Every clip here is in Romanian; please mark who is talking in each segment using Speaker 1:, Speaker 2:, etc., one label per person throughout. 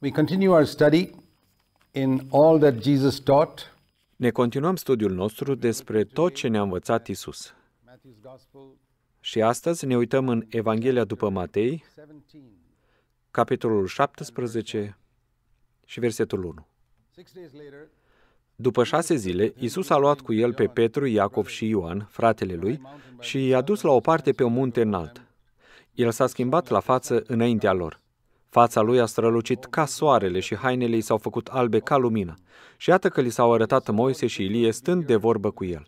Speaker 1: We continue our study in all that Jesus taught. Ne continuăm studiul nostru despre tot ce ne-a învățat Isus. Și astăzi ne uităm în Evanghelia după Matei, capitolul 17 și versetul 1. După șase zile, Isus a luat cu el pe Petru, Iacov și Ioan, fratele lui, și i-a dus la o parte pe un munte înalt. El s-a schimbat la față înaintea lor. Fața lui a strălucit ca soarele și hainele i s-au făcut albe ca lumina. Și iată că li s-au arătat Moise și Ilie stând de vorbă cu el.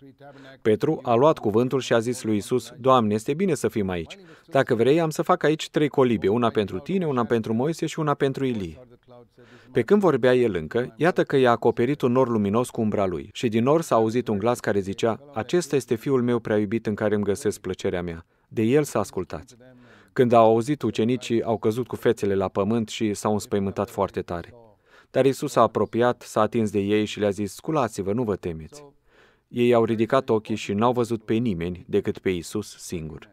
Speaker 1: Petru a luat cuvântul și a zis lui Isus, Doamne, este bine să fim aici. Dacă vrei, am să fac aici trei colibe, una pentru tine, una pentru Moise și una pentru Ilie. Pe când vorbea el încă, iată că i-a acoperit un nor luminos cu umbra lui și din nor s-a auzit un glas care zicea, Acesta este fiul meu prea iubit în care îmi găsesc plăcerea mea. De el să ascultați. Când au auzit, ucenicii au căzut cu fețele la pământ și s-au înspăimântat foarte tare. Dar Isus s-a apropiat, s-a atins de ei și le-a zis, sculați-vă, nu vă temeți. Ei au ridicat ochii și n-au văzut pe nimeni decât pe Isus singur.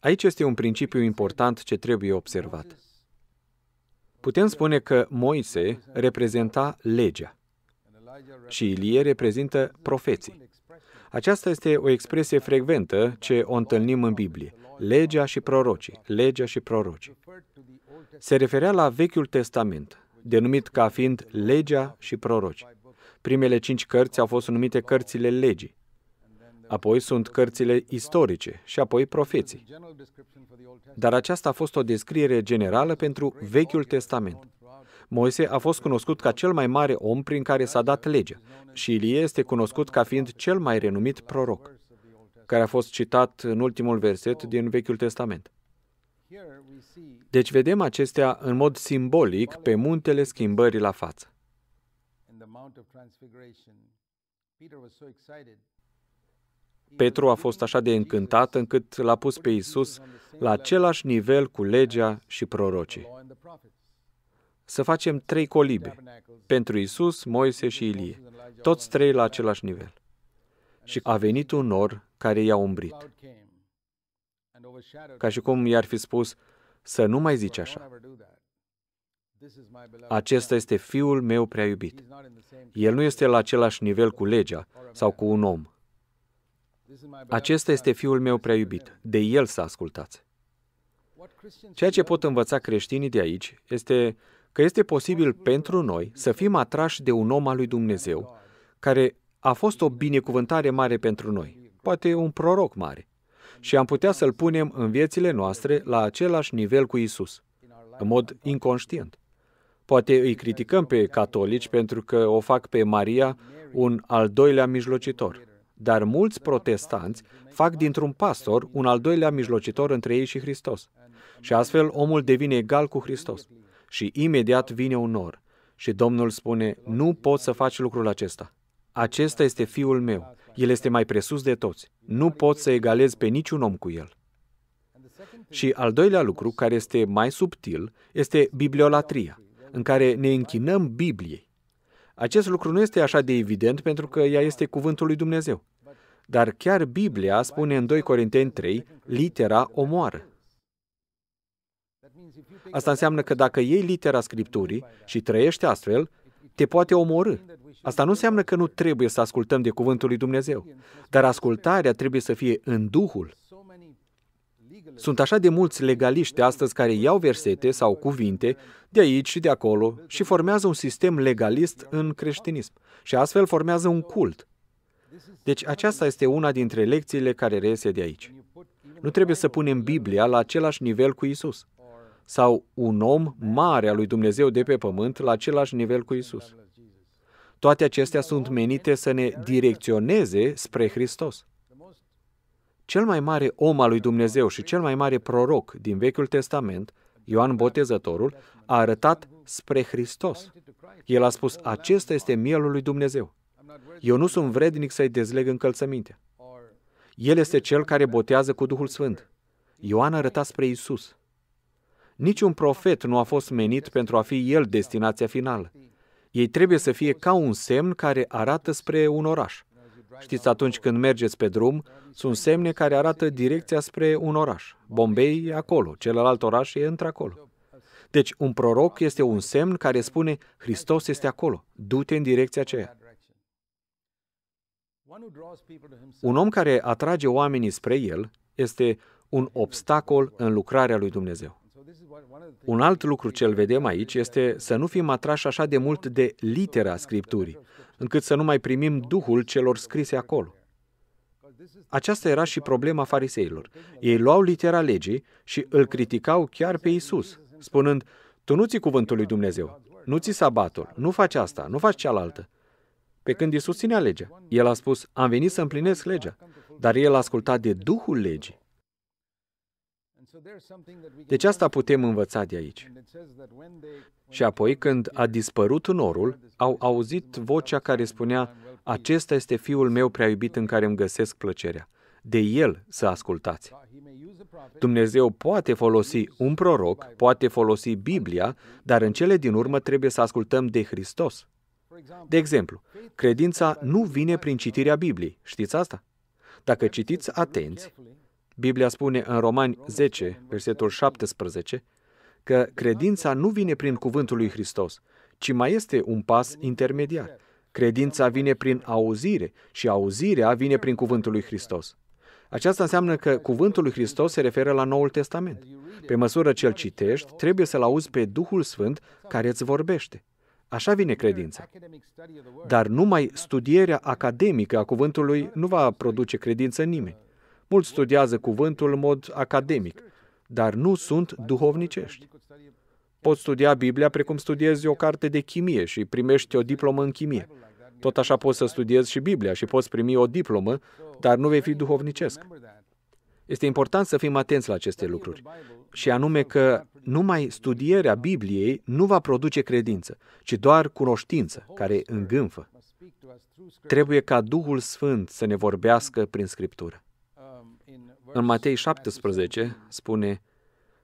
Speaker 1: Aici este un principiu important ce trebuie observat. Putem spune că Moise reprezenta legea și Ilie reprezintă profeții. Aceasta este o expresie frecventă ce o întâlnim în Biblie legea și prorocii, legea și prorocii. Se referea la Vechiul Testament, denumit ca fiind legea și proroci. Primele cinci cărți au fost numite cărțile legii, apoi sunt cărțile istorice și apoi profeții. Dar aceasta a fost o descriere generală pentru Vechiul Testament. Moise a fost cunoscut ca cel mai mare om prin care s-a dat legea și Ilie este cunoscut ca fiind cel mai renumit proroc care a fost citat în ultimul verset din Vechiul Testament. Deci vedem acestea în mod simbolic pe muntele schimbării la față. Petru a fost așa de încântat încât l-a pus pe Isus la același nivel cu legea și prorocii. Să facem trei colibe, pentru Isus, Moise și Ilie, toți trei la același nivel și a venit un nor care i-a umbrit. Ca și cum i-ar fi spus, să nu mai zici așa. Acesta este fiul meu prea iubit. El nu este la același nivel cu legea sau cu un om. Acesta este fiul meu prea iubit. De el să ascultați. Ceea ce pot învăța creștinii de aici este că este posibil pentru noi să fim atrași de un om al lui Dumnezeu care a fost o binecuvântare mare pentru noi, poate un proroc mare, și am putea să-l punem în viețile noastre la același nivel cu Isus, în mod inconștient. Poate îi criticăm pe catolici pentru că o fac pe Maria un al doilea mijlocitor, dar mulți protestanți fac dintr-un pastor un al doilea mijlocitor între ei și Hristos. Și astfel omul devine egal cu Hristos. Și imediat vine un nor. Și Domnul spune, nu poți să faci lucrul acesta. Acesta este fiul meu. El este mai presus de toți. Nu pot să egalez pe niciun om cu el. Și al doilea lucru, care este mai subtil, este bibliolatria, în care ne închinăm Bibliei. Acest lucru nu este așa de evident pentru că ea este cuvântul lui Dumnezeu. Dar chiar Biblia spune în 2 Corinteni 3, litera omoară. Asta înseamnă că dacă iei litera Scripturii și trăiești astfel, te poate omorâ. Asta nu înseamnă că nu trebuie să ascultăm de Cuvântul lui Dumnezeu, dar ascultarea trebuie să fie în Duhul. Sunt așa de mulți legaliști astăzi care iau versete sau cuvinte de aici și de acolo și formează un sistem legalist în creștinism și astfel formează un cult. Deci aceasta este una dintre lecțiile care reiese de aici. Nu trebuie să punem Biblia la același nivel cu Isus sau un om mare al lui Dumnezeu de pe pământ la același nivel cu Isus. Toate acestea sunt menite să ne direcționeze spre Hristos. Cel mai mare om al lui Dumnezeu și cel mai mare proroc din Vechiul Testament, Ioan Botezătorul, a arătat spre Hristos. El a spus, acesta este mielul lui Dumnezeu. Eu nu sunt vrednic să-i dezleg încălțămintea. El este cel care botează cu Duhul Sfânt. Ioan arăta spre Isus. Niciun profet nu a fost menit pentru a fi el destinația finală. Ei trebuie să fie ca un semn care arată spre un oraș. Știți, atunci când mergeți pe drum, sunt semne care arată direcția spre un oraș. Bombay e acolo, celălalt oraș e într-acolo. Deci, un proroc este un semn care spune, Hristos este acolo, du-te în direcția aceea. Un om care atrage oamenii spre el este un obstacol în lucrarea lui Dumnezeu. Un alt lucru ce îl vedem aici este să nu fim atrași așa de mult de litera Scripturii, încât să nu mai primim duhul celor scrise acolo. Aceasta era și problema fariseilor. Ei luau litera legii și îl criticau chiar pe Isus, spunând, tu nu ții cuvântul lui Dumnezeu, nu ți sabatul, nu faci asta, nu faci cealaltă. Pe când Isus ținea legea, el a spus, am venit să împlinesc legea, dar el a ascultat de Duhul legii. Deci asta putem învăța de aici. Și apoi, când a dispărut norul, au auzit vocea care spunea, acesta este fiul meu prea iubit în care îmi găsesc plăcerea. De el să ascultați. Dumnezeu poate folosi un proroc, poate folosi Biblia, dar în cele din urmă trebuie să ascultăm de Hristos. De exemplu, credința nu vine prin citirea Bibliei. Știți asta? Dacă citiți atenți, Biblia spune în Romani 10, versetul 17, că credința nu vine prin cuvântul lui Hristos, ci mai este un pas intermediar. Credința vine prin auzire și auzirea vine prin cuvântul lui Hristos. Aceasta înseamnă că cuvântul lui Hristos se referă la Noul Testament. Pe măsură ce îl citești, trebuie să-l auzi pe Duhul Sfânt care îți vorbește. Așa vine credința. Dar numai studierea academică a cuvântului nu va produce credință în nimeni. Mulți studiază cuvântul în mod academic, dar nu sunt duhovnicești. Poți studia Biblia precum studiezi o carte de chimie și primești o diplomă în chimie. Tot așa poți să studiezi și Biblia și poți primi o diplomă, dar nu vei fi duhovnicesc. Este important să fim atenți la aceste lucruri. Și anume că numai studierea Bibliei nu va produce credință, ci doar cunoștință care îngânfă. Trebuie ca Duhul Sfânt să ne vorbească prin Scriptură. În Matei 17 spune,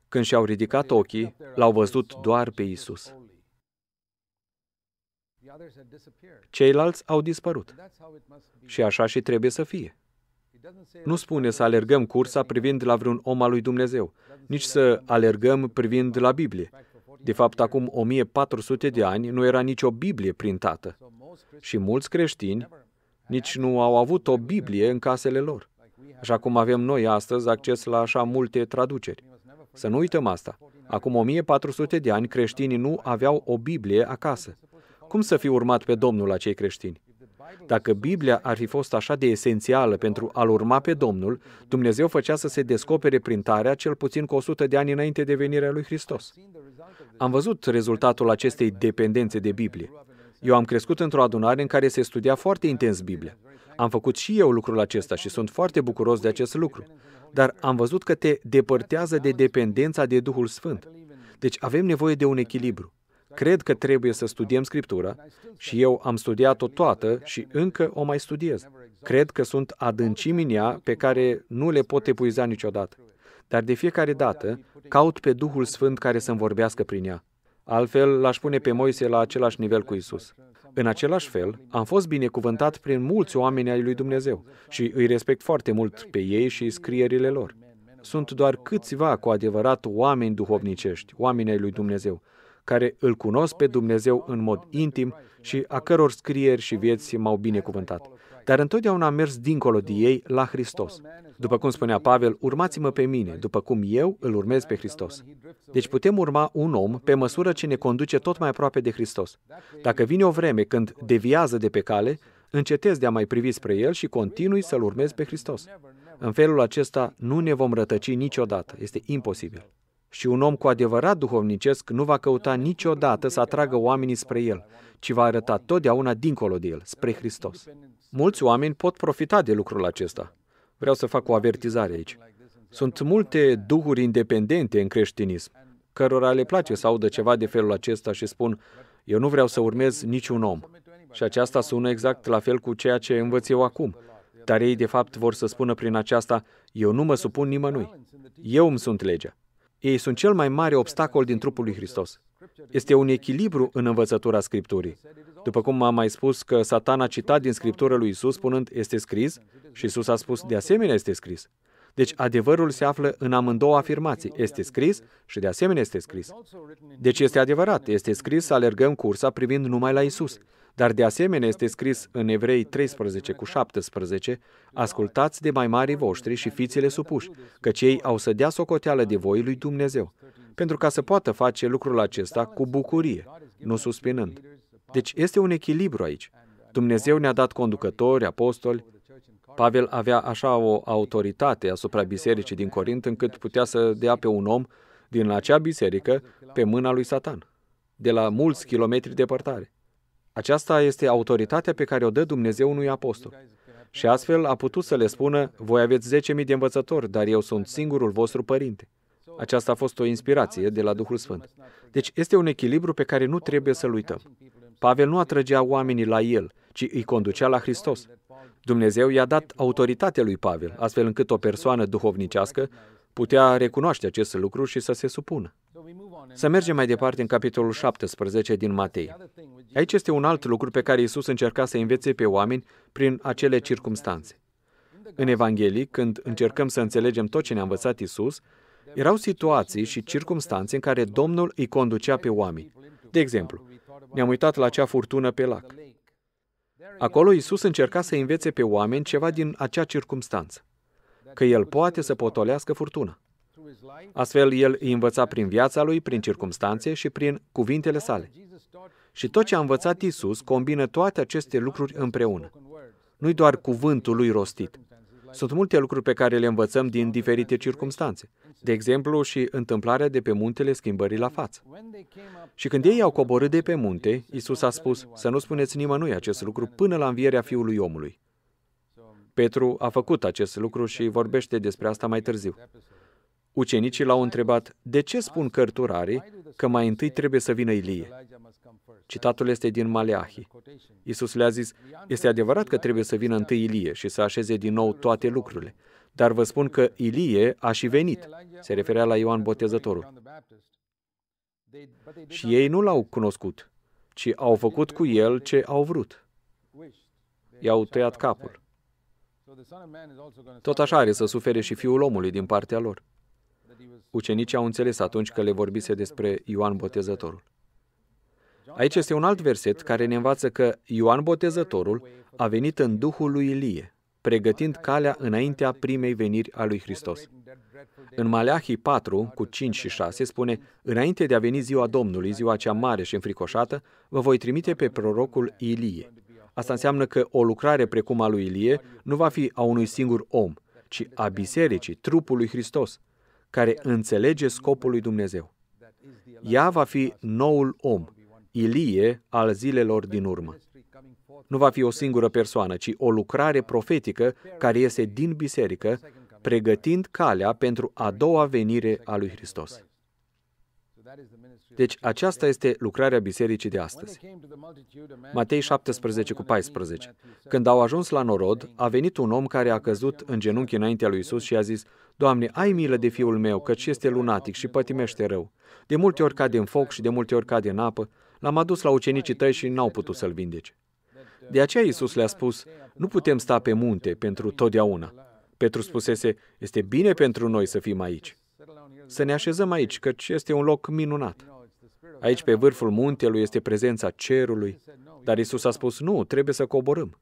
Speaker 1: când și-au ridicat ochii, l-au văzut doar pe Isus. Ceilalți au dispărut. Și așa și trebuie să fie. Nu spune să alergăm cursa privind la vreun om al lui Dumnezeu, nici să alergăm privind la Biblie. De fapt, acum 1400 de ani nu era nicio Biblie printată. Și mulți creștini nici nu au avut o Biblie în casele lor. Așa cum avem noi astăzi acces la așa multe traduceri. Să nu uităm asta. Acum 1400 de ani creștinii nu aveau o Biblie acasă. Cum să fi urmat pe Domnul acei creștini? Dacă Biblia ar fi fost așa de esențială pentru a-L urma pe Domnul, Dumnezeu făcea să se descopere printarea cel puțin cu 100 de ani înainte de venirea lui Hristos. Am văzut rezultatul acestei dependențe de Biblie. Eu am crescut într-o adunare în care se studia foarte intens Biblia. Am făcut și eu lucrul acesta și sunt foarte bucuros de acest lucru. Dar am văzut că te depărtează de dependența de Duhul Sfânt. Deci avem nevoie de un echilibru. Cred că trebuie să studiem Scriptura și eu am studiat-o toată și încă o mai studiez. Cred că sunt adâncimi în ea pe care nu le pot epuiza niciodată. Dar de fiecare dată caut pe Duhul Sfânt care să-mi vorbească prin ea. Altfel, l-aș pune pe Moise la același nivel cu Isus. În același fel, am fost binecuvântat prin mulți oameni ai lui Dumnezeu și îi respect foarte mult pe ei și scrierile lor. Sunt doar câțiva cu adevărat oameni duhovnicești, oameni ai lui Dumnezeu, care îl cunosc pe Dumnezeu în mod intim și a căror scrieri și vieți m-au binecuvântat. Dar întotdeauna am mers dincolo de ei la Hristos. După cum spunea Pavel, urmați-mă pe mine, după cum eu îl urmez pe Hristos. Deci putem urma un om pe măsură ce ne conduce tot mai aproape de Hristos. Dacă vine o vreme când deviază de pe cale, încetez de a mai privi spre El și continui să-L urmez pe Hristos. În felul acesta nu ne vom rătăci niciodată. Este imposibil. Și un om cu adevărat duhovnicesc nu va căuta niciodată să atragă oamenii spre el, ci va arăta totdeauna dincolo de el, spre Hristos. Mulți oameni pot profita de lucrul acesta. Vreau să fac o avertizare aici. Sunt multe duhuri independente în creștinism, cărora le place să audă ceva de felul acesta și spun, eu nu vreau să urmez niciun om. Și aceasta sună exact la fel cu ceea ce învăț eu acum. Dar ei, de fapt, vor să spună prin aceasta, eu nu mă supun nimănui. Eu îmi sunt legea. Ei sunt cel mai mare obstacol din trupul lui Hristos. Este un echilibru în învățătura Scripturii. După cum am mai spus că Satan a citat din Scriptură lui Isus spunând este scris și Isus a spus de asemenea este scris. Deci adevărul se află în amândouă afirmații. Este scris și de asemenea este scris. Deci este adevărat, este scris să alergăm cursa privind numai la Isus. Dar de asemenea este scris în Evrei 13 cu 17, Ascultați de mai mari voștri și fiți-le supuși, căci ei au să dea socoteală de voi lui Dumnezeu, pentru ca să poată face lucrul acesta cu bucurie, nu suspinând. Deci este un echilibru aici. Dumnezeu ne-a dat conducători, apostoli. Pavel avea așa o autoritate asupra bisericii din Corint încât putea să dea pe un om din acea biserică pe mâna lui Satan, de la mulți kilometri departare. Aceasta este autoritatea pe care o dă Dumnezeu unui apostol. Și astfel a putut să le spună, voi aveți 10.000 de învățători, dar eu sunt singurul vostru părinte. Aceasta a fost o inspirație de la Duhul Sfânt. Deci este un echilibru pe care nu trebuie să-l uităm. Pavel nu atrăgea oamenii la el, ci îi conducea la Hristos. Dumnezeu i-a dat autoritatea lui Pavel, astfel încât o persoană duhovnicească putea recunoaște acest lucru și să se supună. Să mergem mai departe în capitolul 17 din Matei. Aici este un alt lucru pe care Isus încerca să învețe pe oameni prin acele circumstanțe. În Evanghelii, când încercăm să înțelegem tot ce ne-a învățat Isus, erau situații și circumstanțe în care Domnul îi conducea pe oameni. De exemplu, ne-am uitat la acea furtună pe lac. Acolo Isus încerca să învețe pe oameni ceva din acea circumstanță, că El poate să potolească furtuna. Astfel, el îi învăța prin viața lui, prin circumstanțe și prin cuvintele sale. Și tot ce a învățat Isus combină toate aceste lucruri împreună. Nu-i doar cuvântul lui rostit. Sunt multe lucruri pe care le învățăm din diferite circumstanțe. De exemplu, și întâmplarea de pe muntele schimbării la față. Și când ei au coborât de pe munte, Isus a spus să nu spuneți nimănui acest lucru până la învierea Fiului Omului. Petru a făcut acest lucru și vorbește despre asta mai târziu. Ucenicii l-au întrebat, de ce spun cărturarii că mai întâi trebuie să vină Ilie? Citatul este din Maleahi. Iisus le-a zis, este adevărat că trebuie să vină întâi Ilie și să așeze din nou toate lucrurile, dar vă spun că Ilie a și venit. Se referea la Ioan Botezătorul. Și ei nu l-au cunoscut, ci au făcut cu el ce au vrut. I-au tăiat capul. Tot așa are să sufere și fiul omului din partea lor. Ucenicii au înțeles atunci că le vorbise despre Ioan Botezătorul. Aici este un alt verset care ne învață că Ioan Botezătorul a venit în Duhul lui Ilie, pregătind calea înaintea primei veniri a lui Hristos. În Maleahii 4, cu 5 și 6, spune, Înainte de a veni ziua Domnului, ziua cea mare și înfricoșată, vă voi trimite pe prorocul Ilie. Asta înseamnă că o lucrare precum a lui Ilie nu va fi a unui singur om, ci a bisericii, trupului Hristos, care înțelege scopul lui Dumnezeu. Ea va fi noul om, Ilie al zilelor din urmă. Nu va fi o singură persoană, ci o lucrare profetică care iese din biserică, pregătind calea pentru a doua venire a lui Hristos. Deci aceasta este lucrarea bisericii de astăzi. Matei 17 cu 14. Când au ajuns la norod, a venit un om care a căzut în genunchi înaintea lui Isus și a zis, Doamne, ai milă de fiul meu, căci este lunatic și pătimește rău. De multe ori cade în foc și de multe ori cade în apă. L-am adus la ucenicii tăi și n-au putut să-l vindeci. Uh, de aceea Isus le-a spus, nu putem sta pe munte pentru totdeauna. Petru spusese, este bine pentru noi să fim aici. Să ne așezăm aici, căci este un loc minunat. Aici, pe vârful muntelui, este prezența cerului. Dar Isus a spus, nu, trebuie să coborâm.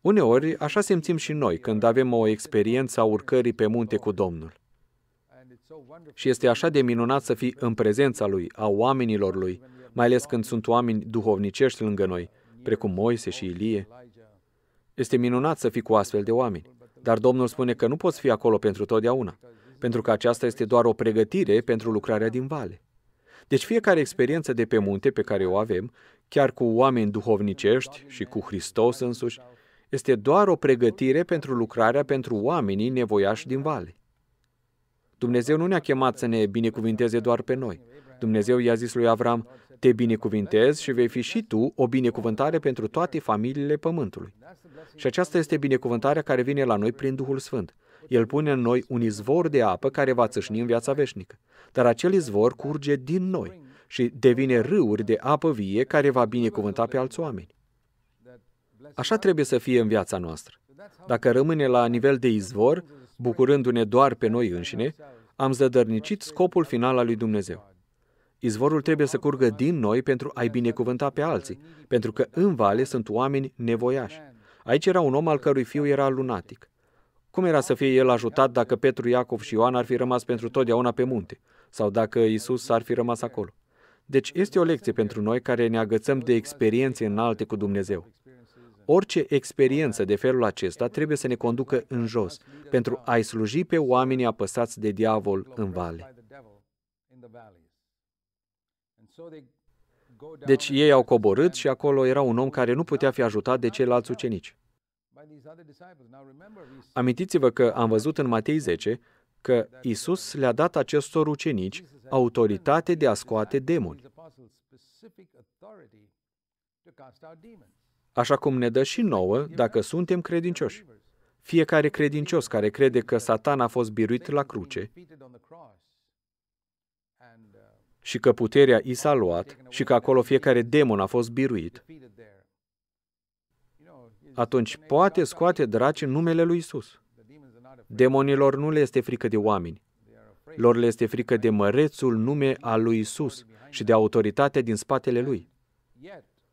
Speaker 1: Uneori, așa simțim și noi când avem o experiență a urcării pe munte cu Domnul. Și este așa de minunat să fii în prezența Lui, a oamenilor Lui, mai ales când sunt oameni duhovnicești lângă noi, precum Moise și Ilie. Este minunat să fii cu astfel de oameni. Dar Domnul spune că nu poți fi acolo pentru totdeauna, pentru că aceasta este doar o pregătire pentru lucrarea din vale. Deci fiecare experiență de pe munte pe care o avem, chiar cu oameni duhovnicești și cu Hristos însuși, este doar o pregătire pentru lucrarea pentru oamenii nevoiași din vale. Dumnezeu nu ne-a chemat să ne binecuvinteze doar pe noi. Dumnezeu i-a zis lui Avram, te binecuvintez și vei fi și tu o binecuvântare pentru toate familiile pământului. Și aceasta este binecuvântarea care vine la noi prin Duhul Sfânt. El pune în noi un izvor de apă care va țâșni în viața veșnică. Dar acel izvor curge din noi și devine râuri de apă vie care va binecuvânta pe alți oameni. Așa trebuie să fie în viața noastră. Dacă rămâne la nivel de izvor, bucurându-ne doar pe noi înșine, am zădărnicit scopul final al lui Dumnezeu. Izvorul trebuie să curgă din noi pentru a-i binecuvânta pe alții, pentru că în vale sunt oameni nevoiași. Aici era un om al cărui fiu era lunatic. Cum era să fie el ajutat dacă Petru, Iacov și Ioan ar fi rămas pentru totdeauna pe munte? Sau dacă Isus ar fi rămas acolo? Deci este o lecție pentru noi care ne agățăm de experiențe înalte cu Dumnezeu. Orice experiență de felul acesta trebuie să ne conducă în jos, pentru a-i sluji pe oamenii apăsați de diavol în vale. Deci ei au coborât și acolo era un om care nu putea fi ajutat de ceilalți ucenici. Amintiți-vă că am văzut în Matei 10 că Isus le-a dat acestor ucenici autoritate de a scoate demoni. Așa cum ne dă și nouă dacă suntem credincioși. Fiecare credincios care crede că Satan a fost biruit la cruce uh, și că puterea i s-a luat și că acolo fiecare demon a fost biruit, atunci poate scoate draci în numele lui Isus. Demonilor nu le este frică de oameni. Lor le este frică de mărețul nume al lui Isus și de autoritatea din spatele lui.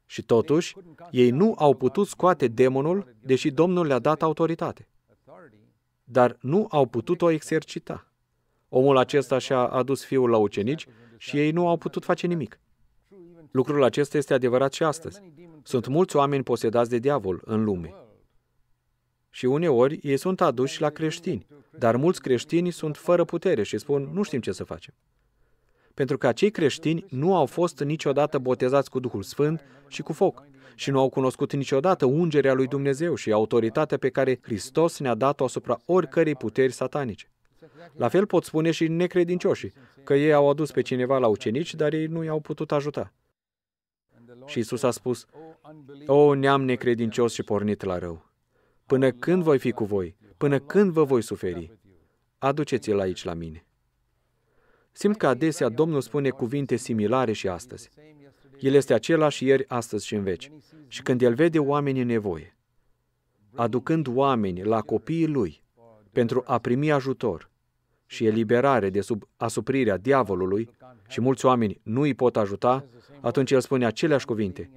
Speaker 1: Și totuși, ei nu au putut scoate demonul, deși Domnul le-a dat autoritate. Dar nu au putut-o exercita. Omul acesta și-a adus fiul la ucenici și ei nu au putut face nimic. Lucrul acesta este adevărat și astăzi. Sunt mulți oameni posedați de diavol în lume. Și uneori ei sunt aduși la creștini, dar mulți creștini sunt fără putere și spun, nu știm ce să facem. Pentru că acei creștini nu au fost niciodată botezați cu Duhul Sfânt și cu foc și nu au cunoscut niciodată ungerea lui Dumnezeu și autoritatea pe care Hristos ne-a dat-o asupra oricărei puteri satanice. La fel pot spune și necredincioșii, că ei au adus pe cineva la ucenici, dar ei nu i-au putut ajuta. Și Isus a spus, O, neam necredincios și pornit la rău, până când voi fi cu voi? Până când vă voi suferi? Aduceți-l aici la mine. Simt că adesea Domnul spune cuvinte similare și astăzi. El este același ieri, astăzi și în veci. Și când El vede oameni în nevoie, aducând oameni la copiii Lui pentru a primi ajutor, și eliberare de sub asuprirea diavolului și mulți oameni nu îi pot ajuta, atunci el spune aceleași cuvinte.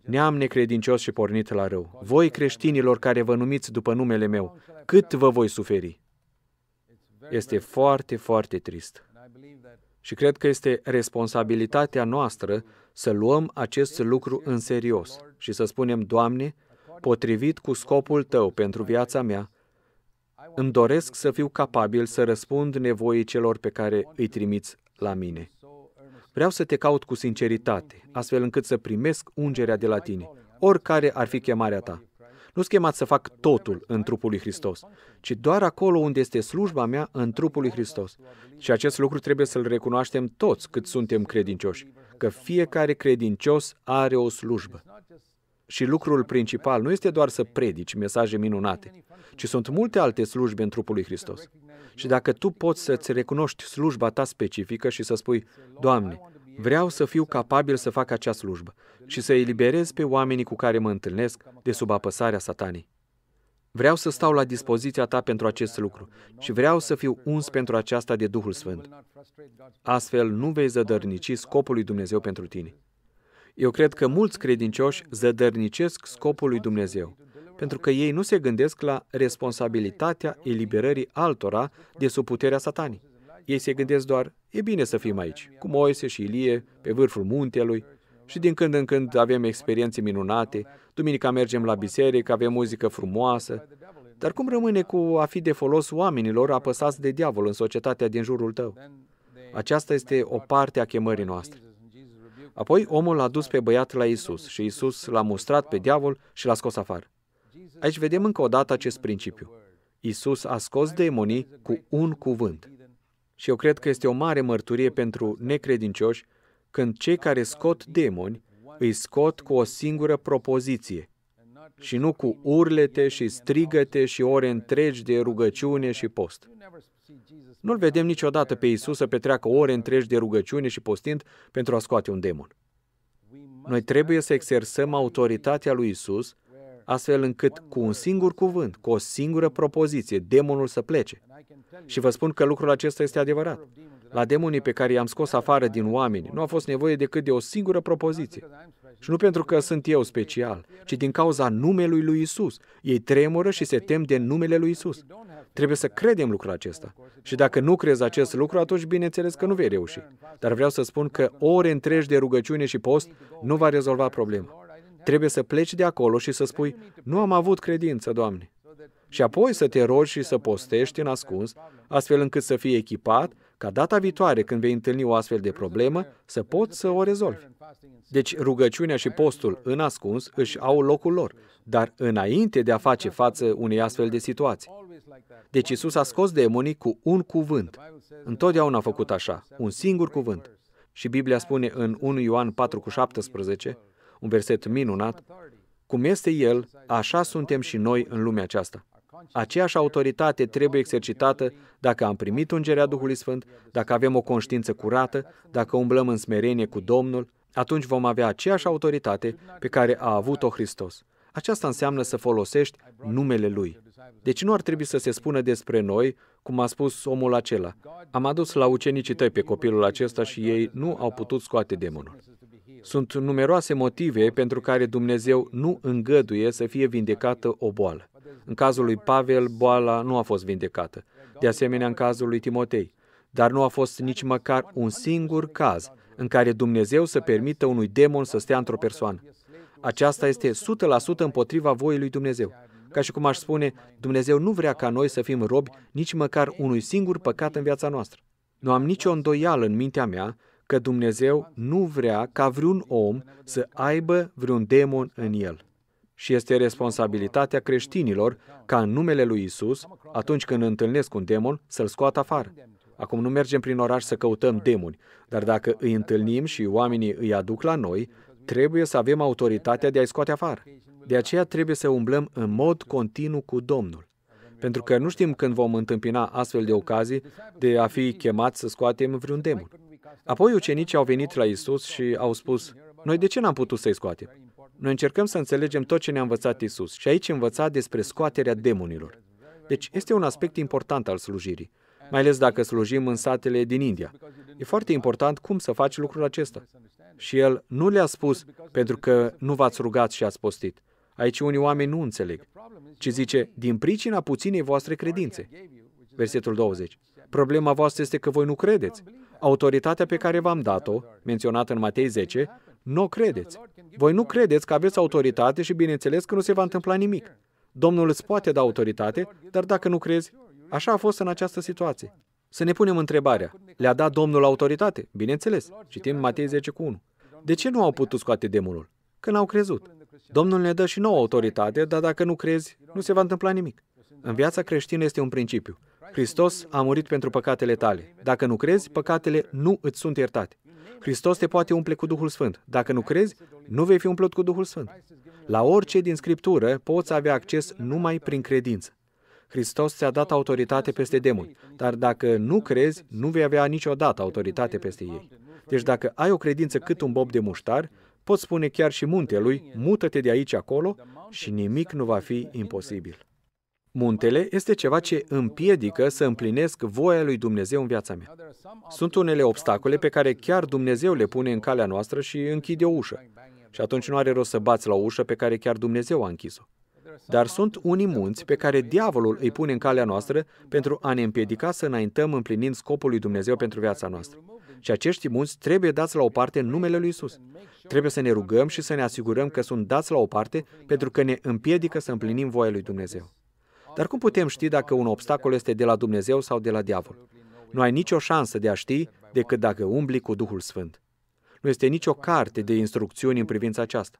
Speaker 1: Neam necredincios și pornit la rău, voi creștinilor care vă numiți după numele meu, cât vă voi suferi? Este foarte, foarte trist. Și cred că este responsabilitatea noastră să luăm acest lucru în serios și să spunem, Doamne, potrivit cu scopul Tău pentru viața mea, îmi doresc să fiu capabil să răspund nevoii celor pe care îi trimiți la mine. Vreau să te caut cu sinceritate, astfel încât să primesc ungerea de la tine, oricare ar fi chemarea ta. nu schemați să fac totul în trupul lui Hristos, ci doar acolo unde este slujba mea în trupul lui Hristos. Și acest lucru trebuie să-l recunoaștem toți cât suntem credincioși, că fiecare credincios are o slujbă. Și lucrul principal nu este doar să predici mesaje minunate, ci sunt multe alte slujbe în trupul lui Hristos. Și dacă tu poți să-ți recunoști slujba ta specifică și să spui, Doamne, vreau să fiu capabil să fac acea slujbă și să eliberez pe oamenii cu care mă întâlnesc de sub apăsarea satanei. Vreau să stau la dispoziția ta pentru acest lucru și vreau să fiu uns pentru aceasta de Duhul Sfânt. Astfel, nu vei zădărnici scopul lui Dumnezeu pentru tine. Eu cred că mulți credincioși zădărnicesc scopul lui Dumnezeu, pentru că ei nu se gândesc la responsabilitatea eliberării altora de sub puterea satanii. Ei se gândesc doar, e bine să fim aici, cu Moise și Ilie, pe vârful muntelui, și din când în când avem experiențe minunate, duminica mergem la biserică, avem muzică frumoasă, dar cum rămâne cu a fi de folos oamenilor apăsați de diavol în societatea din jurul tău? Aceasta este o parte a chemării noastre. Apoi omul l-a dus pe băiat la Isus și Isus l-a mustrat pe diavol și l-a scos afară. Aici vedem încă o dată acest principiu. Isus a scos demonii cu un cuvânt. Și eu cred că este o mare mărturie pentru necredincioși când cei care scot demoni îi scot cu o singură propoziție și nu cu urlete și strigăte și ore întregi de rugăciune și post. Nu-L vedem niciodată pe Isus să petreacă ore întregi de rugăciune și postind pentru a scoate un demon. Noi trebuie să exersăm autoritatea lui Isus, astfel încât cu un singur cuvânt, cu o singură propoziție, demonul să plece. Și vă spun că lucrul acesta este adevărat. La demonii pe care i-am scos afară din oameni, nu a fost nevoie decât de o singură propoziție. Și nu pentru că sunt eu special, ci din cauza numelui lui Isus. Ei tremură și se tem de numele lui Isus. Trebuie să credem lucrul acesta. Și dacă nu crezi acest lucru, atunci bineînțeles că nu vei reuși. Dar vreau să spun că ore întregi de rugăciune și post nu va rezolva problema. Trebuie să pleci de acolo și să spui, nu am avut credință, Doamne. Și apoi să te rogi și să postești în ascuns, astfel încât să fii echipat ca data viitoare când vei întâlni o astfel de problemă, să poți să o rezolvi. Deci rugăciunea și postul în ascuns își au locul lor, dar înainte de a face față unei astfel de situații. Deci Isus a scos demonii cu un cuvânt. Întotdeauna a făcut așa, un singur cuvânt. Și Biblia spune în 1 Ioan 4:17, un verset minunat, cum este El, așa suntem și noi în lumea aceasta. Aceeași autoritate trebuie exercitată dacă am primit ungerea Duhului Sfânt, dacă avem o conștiință curată, dacă umblăm în smerenie cu Domnul, atunci vom avea aceeași autoritate pe care a avut-o Hristos. Aceasta înseamnă să folosești numele Lui. Deci nu ar trebui să se spună despre noi, cum a spus omul acela. Am adus la ucenicii tăi pe copilul acesta și ei nu au putut scoate demonul. Sunt numeroase motive pentru care Dumnezeu nu îngăduie să fie vindecată o boală. În cazul lui Pavel, boala nu a fost vindecată. De asemenea, în cazul lui Timotei. Dar nu a fost nici măcar un singur caz în care Dumnezeu să permită unui demon să stea într-o persoană. Aceasta este 100% împotriva voii lui Dumnezeu. Ca și cum aș spune, Dumnezeu nu vrea ca noi să fim robi nici măcar unui singur păcat în viața noastră. Nu am nicio îndoială în mintea mea că Dumnezeu nu vrea ca vreun om să aibă vreun demon în el și este responsabilitatea creștinilor ca în numele lui Isus, atunci când întâlnesc un demon, să-l scoată afară. Acum nu mergem prin oraș să căutăm demoni, dar dacă îi întâlnim și oamenii îi aduc la noi, trebuie să avem autoritatea de a-i scoate afară. De aceea trebuie să umblăm în mod continuu cu Domnul. Pentru că nu știm când vom întâmpina astfel de ocazii de a fi chemați să scoatem vreun demon. Apoi ucenicii au venit la Isus și au spus, noi de ce n-am putut să-i scoatem? Noi încercăm să înțelegem tot ce ne-a învățat Isus și aici învăța despre scoaterea demonilor. Deci este un aspect important al slujirii, mai ales dacă slujim în satele din India. E foarte important cum să faci lucrul acesta. Și el nu le-a spus pentru că nu v-ați rugat și ați postit. Aici unii oameni nu înțeleg, ci zice, din pricina puținei voastre credințe. Versetul 20. Problema voastră este că voi nu credeți. Autoritatea pe care v-am dat-o, menționată în Matei 10, nu credeți. Voi nu credeți că aveți autoritate și bineînțeles că nu se va întâmpla nimic. Domnul îți poate da autoritate, dar dacă nu crezi, așa a fost în această situație. Să ne punem întrebarea. Le-a dat Domnul autoritate? Bineînțeles. Citim Matei 10 cu 1. De ce nu au putut scoate demonul? Că n-au crezut. Domnul ne dă și nouă autoritate, dar dacă nu crezi, nu se va întâmpla nimic. În viața creștină este un principiu. Hristos a murit pentru păcatele tale. Dacă nu crezi, păcatele nu îți sunt iertate. Hristos te poate umple cu Duhul Sfânt. Dacă nu crezi, nu vei fi umplut cu Duhul Sfânt. La orice din Scriptură poți avea acces numai prin credință. Hristos ți-a dat autoritate peste demoni, dar dacă nu crezi, nu vei avea niciodată autoritate peste ei. Deci dacă ai o credință cât un bob de muștar, poți spune chiar și muntelui, mută-te de aici acolo și nimic nu va fi imposibil. Muntele este ceva ce împiedică să împlinesc voia lui Dumnezeu în viața mea. Sunt unele obstacole pe care chiar Dumnezeu le pune în calea noastră și închide o ușă. Și atunci nu are rost să bați la o ușă pe care chiar Dumnezeu a închis-o. Dar sunt unii munți pe care diavolul îi pune în calea noastră pentru a ne împiedica să înaintăm împlinind scopul lui Dumnezeu pentru viața noastră. Și acești munți trebuie dați la o parte în numele lui Isus. Trebuie să ne rugăm și să ne asigurăm că sunt dați la o parte pentru că ne împiedică să împlinim voia lui Dumnezeu. Dar cum putem ști dacă un obstacol este de la Dumnezeu sau de la diavol? Nu ai nicio șansă de a ști decât dacă umbli cu Duhul Sfânt. Nu este nicio carte de instrucțiuni în privința aceasta.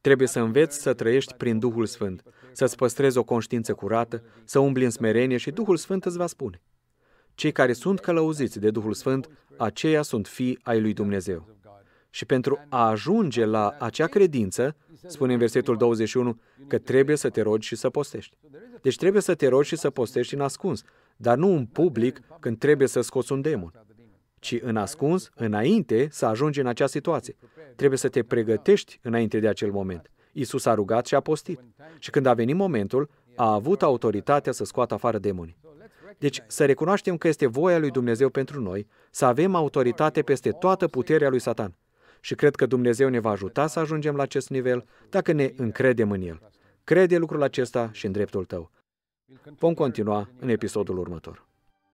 Speaker 1: Trebuie să înveți să trăiești prin Duhul Sfânt, să-ți păstrezi o conștiință curată, să umbli în smerenie și Duhul Sfânt îți va spune. Cei care sunt călăuziți de Duhul Sfânt, aceia sunt fii ai lui Dumnezeu. Și pentru a ajunge la acea credință, spune în versetul 21, că trebuie să te rogi și să postești. Deci trebuie să te rogi și să postești în ascuns, dar nu în public când trebuie să scoți un demon, ci în ascuns, înainte să ajungi în acea situație. Trebuie să te pregătești înainte de acel moment. Isus a rugat și a postit. Și când a venit momentul, a avut autoritatea să scoată afară demonii. Deci să recunoaștem că este voia lui Dumnezeu pentru noi să avem autoritate peste toată puterea lui Satan. Și cred că Dumnezeu ne va ajuta să ajungem la acest nivel dacă ne încredem în El. Crede lucrul acesta și în dreptul tău. Vom continua în episodul următor.